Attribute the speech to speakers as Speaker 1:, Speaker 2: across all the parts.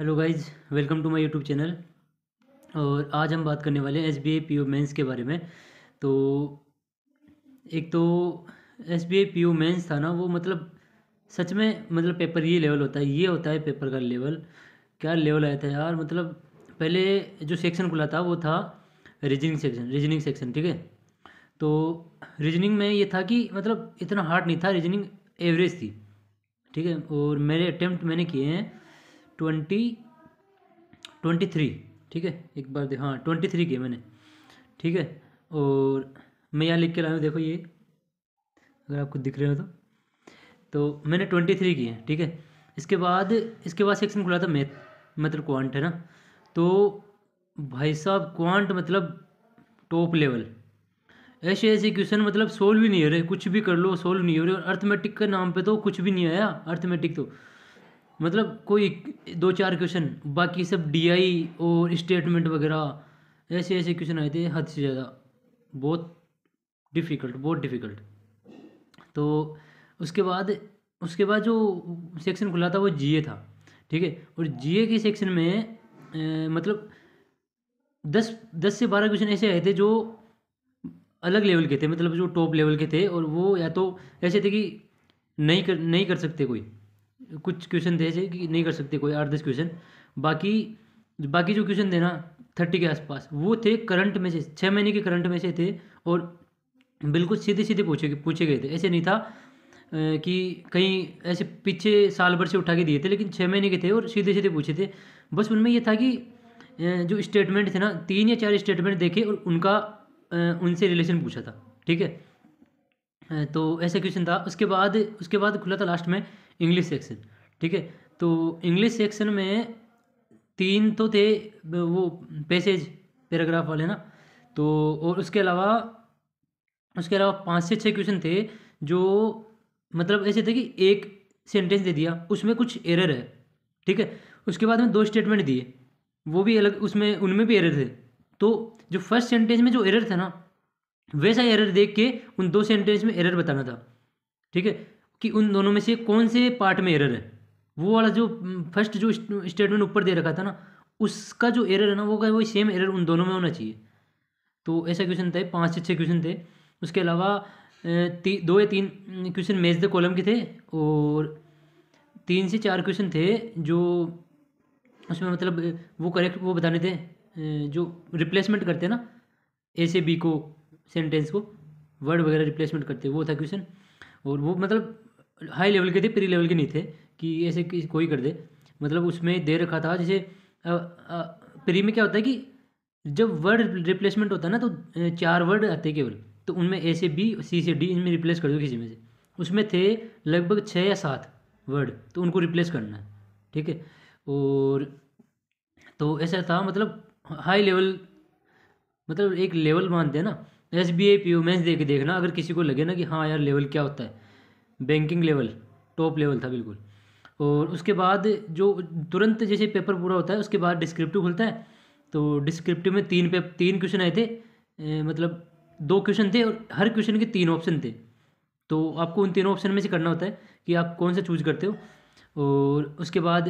Speaker 1: hello guys welcome to my YouTube channel और आज हम बात करने वाले हैं S B I P O के बारे में तो एक तो S B I P O था ना वो मतलब सच में मतलब पेपर ये लेवल होता है ये होता है पेपर का लेवल क्या लेवल आया था यार मतलब पहले जो सेक्शन खुला था वो था रीजनिंग सेक्शन रीजनिंग सेक्शन ठीक है तो रीजनिंग में ये था कि मतलब इतना हार्ड नहीं था रीजनिंग एवरेज थी ठीक है और मेरे अटैम्प्ट मैंने किए हैं ट्वेंटी ट्वेंटी थ्री ठीक है एक बार देखो हाँ ट्वेंटी थ्री की मैंने ठीक है और मैं यहाँ लिख के लाया हूँ देखो ये अगर आपको दिख रहे हो तो तो मैंने ट्वेंटी थ्री की है ठीक है इसके बाद इसके बाद सेक्शन खुला था मैथ मतलब क्वांट है ना तो भाई साहब क्वांट मतलब टॉप लेवल ऐसे ऐसे क्वेश्चन मतलब सोल्व भी नहीं हो रहे कुछ भी कर लो सोल्व नहीं हो रहे और अर्थमेटिक के नाम पे तो कुछ भी नहीं आया अर्थमेटिक तो मतलब कोई दो चार क्वेश्चन बाकी सब डीआई और स्टेटमेंट वगैरह ऐसे ऐसे क्वेश्चन आए थे हद से ज़्यादा बहुत डिफ़िकल्ट बहुत डिफ़िकल्ट तो उसके बाद उसके बाद जो सेक्शन खुला था वो जीए था ठीक है और जीए के सेक्शन में ए, मतलब दस दस से बारह क्वेश्चन ऐसे आए थे जो अलग लेवल के थे मतलब जो टॉप लेवल के थे और वो या तो ऐसे थे कि नहीं कर नहीं कर सकते कोई कुछ क्वेश्चन थे ऐसे कि नहीं कर सकते कोई आठ दस क्वेश्चन बाकी बाकी जो क्वेश्चन थे ना थर्टी के आसपास वो थे करंट में से छः महीने के करंट में से थे और बिल्कुल सीधे सीधे पूछे पूछे गए थे ऐसे नहीं था कि कहीं ऐसे पीछे साल भर से उठा के दिए थे लेकिन छः महीने के थे और सीधे सीधे पूछे थे बस उनमें यह था कि जो स्टेटमेंट थे ना तीन या चार स्टेटमेंट देखे और उनका उनसे रिलेशन पूछा था ठीक है तो ऐसे क्वेश्चन था उसके बाद उसके बाद खुला था लास्ट में इंग्लिश सेक्शन ठीक है तो इंग्लिश सेक्शन में तीन तो थे वो पैसेज पैराग्राफ वाले ना तो और उसके अलावा उसके अलावा पाँच से छः क्वेश्चन थे जो मतलब ऐसे थे कि एक सेंटेंस दे दिया उसमें कुछ एरर है ठीक है उसके बाद में दो स्टेटमेंट दिए वो भी अलग उसमें उनमें भी एरर थे तो जो फर्स्ट सेंटेंस में जो एरर था ना वैसा एरर देख के उन दो सेंटेंस में एरर बताना था ठीक है कि उन दोनों में से कौन से पार्ट में एरर है वो वाला जो फर्स्ट जो स्टेटमेंट ऊपर दे रखा था ना उसका जो एरर है ना वो क्या वही सेम एरर उन दोनों में होना चाहिए तो ऐसा क्वेश्चन थे पाँच से छः क्वेश्चन थे उसके अलावा ती, दो या तीन क्वेश्चन मेज द कॉलम के थे और तीन से चार क्वेश्चन थे जो उसमें मतलब वो करेक्ट वो बताने थे जो रिप्लेसमेंट करते हैं ना ए से बी को सेंटेंस को वर्ड वगैरह रिप्लेसमेंट करते वो था क्वेश्चन और वो मतलब हाई लेवल के थे प्री लेवल के नहीं थे कि ऐसे कोई कर दे मतलब उसमें दे रखा था जैसे प्री में क्या होता है कि जब वर्ड रिप्लेसमेंट होता है ना तो चार वर्ड आते केवल तो उनमें ए से बी सी से डी इनमें रिप्लेस कर दो किसी में से उसमें थे लगभग छः या सात वर्ड तो उनको रिप्लेस करना है ठीक है और तो ऐसा था मतलब हाई लेवल मतलब एक लेवल मानते हैं ना S B I P O match देख देखना अगर किसी को लगे ना कि हाँ यार लेवल क्या होता है बैंकिंग लेवल टॉप लेवल था बिल्कुल और उसके बाद जो तुरंत जैसे पेपर पूरा होता है उसके बाद डिस्क्रिप्टिव खुलता है तो डिस्क्रिप्टिव में तीन पेप तीन क्वेश्चन आए थे ए, मतलब दो क्वेश्चन थे और हर क्वेश्चन के तीन ऑप्शन थे तो आपको उन तीनों ऑप्शन में से करना होता है कि आप कौन सा चूज करते हो और उसके बाद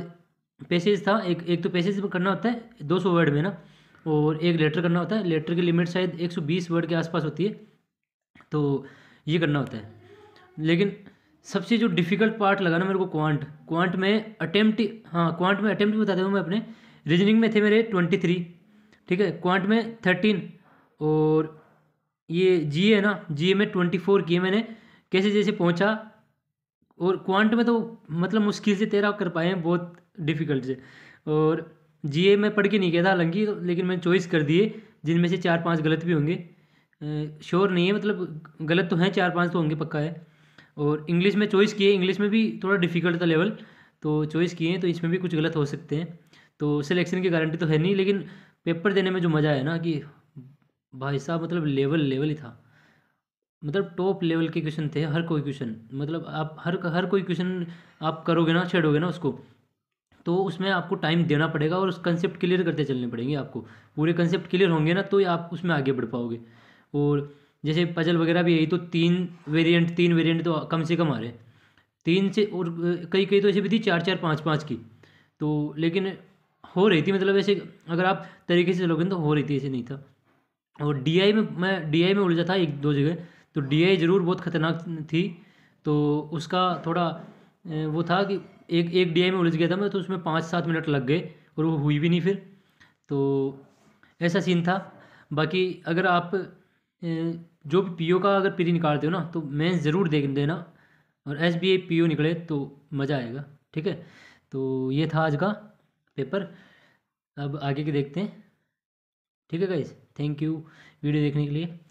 Speaker 1: पैसेज था एक एक तो पैसेज करना होता है दो सौ वर्ड में ना और एक लेटर करना होता है लेटर की लिमिट शायद 120 वर्ड के आसपास होती है तो ये करना होता है लेकिन सबसे जो डिफ़िकल्ट पार्ट लगा ना मेरे को क्वांट क्वांट में अटेम्प्ट हाँ क्वांट में अटेम्प्ट बताते दूँ मैं अपने रीजनिंग में थे मेरे ट्वेंटी थ्री ठीक है क्वांट में थर्टीन और ये जी है ना जी में ट्वेंटी फोर किए मैंने कैसे जैसे पहुँचा और क्वांट में तो मतलब मुश्किल से तेरह कर पाए हैं बहुत डिफ़िकल्ट से और जीए में पढ़ के नहीं गया था हालांकि लेकिन मैंने चॉइस कर दिए जिनमें से चार पांच गलत भी होंगे श्योर नहीं है मतलब गलत तो हैं चार पांच तो होंगे पक्का है और इंग्लिश में चॉइस किए इंग्लिश में भी थोड़ा डिफिकल्ट था लेवल तो चॉइस किए हैं तो इसमें भी कुछ गलत हो सकते हैं तो सिलेक्शन की गारंटी तो है नहीं लेकिन पेपर देने में जो मज़ा है ना कि भाई साहब मतलब लेवल लेवल ही था मतलब टॉप लेवल के क्वेश्चन थे हर कोई क्वेश्चन मतलब आप हर हर कोई क्वेश्चन आप करोगे ना छेड़ोगे ना उसको तो उसमें आपको टाइम देना पड़ेगा और उस कंसेप्ट क्लियर करते चलने पड़ेंगे आपको पूरे कंसेप्ट क्लियर होंगे ना तो आप उसमें आगे बढ़ पाओगे और जैसे पजल वगैरह भी यही तो तीन वेरिएंट तीन वेरिएंट तो कम से कम आ रहे हैं तीन से और कई कई तो ऐसी भी थी चार चार पाँच पाँच की तो लेकिन हो रही थी मतलब ऐसे अगर आप तरीके से चलोगे तो हो रही थी ऐसे नहीं था और डी में मैं डी में उलझा था एक दो जगह तो डी ज़रूर बहुत खतरनाक थी तो उसका थोड़ा वो था कि एक एक डी में उलझ गया था मैं तो उसमें पाँच सात मिनट लग गए और वो हुई भी नहीं फिर तो ऐसा सीन था बाकी अगर आप जो भी पीओ का अगर पीरी निकालते हो ना तो मैं ज़रूर देख देना और एस बी आई पी निकले तो मज़ा आएगा ठीक है तो ये था आज का पेपर अब आगे के देखते हैं ठीक है गाइज थैंक यू वीडियो देखने के लिए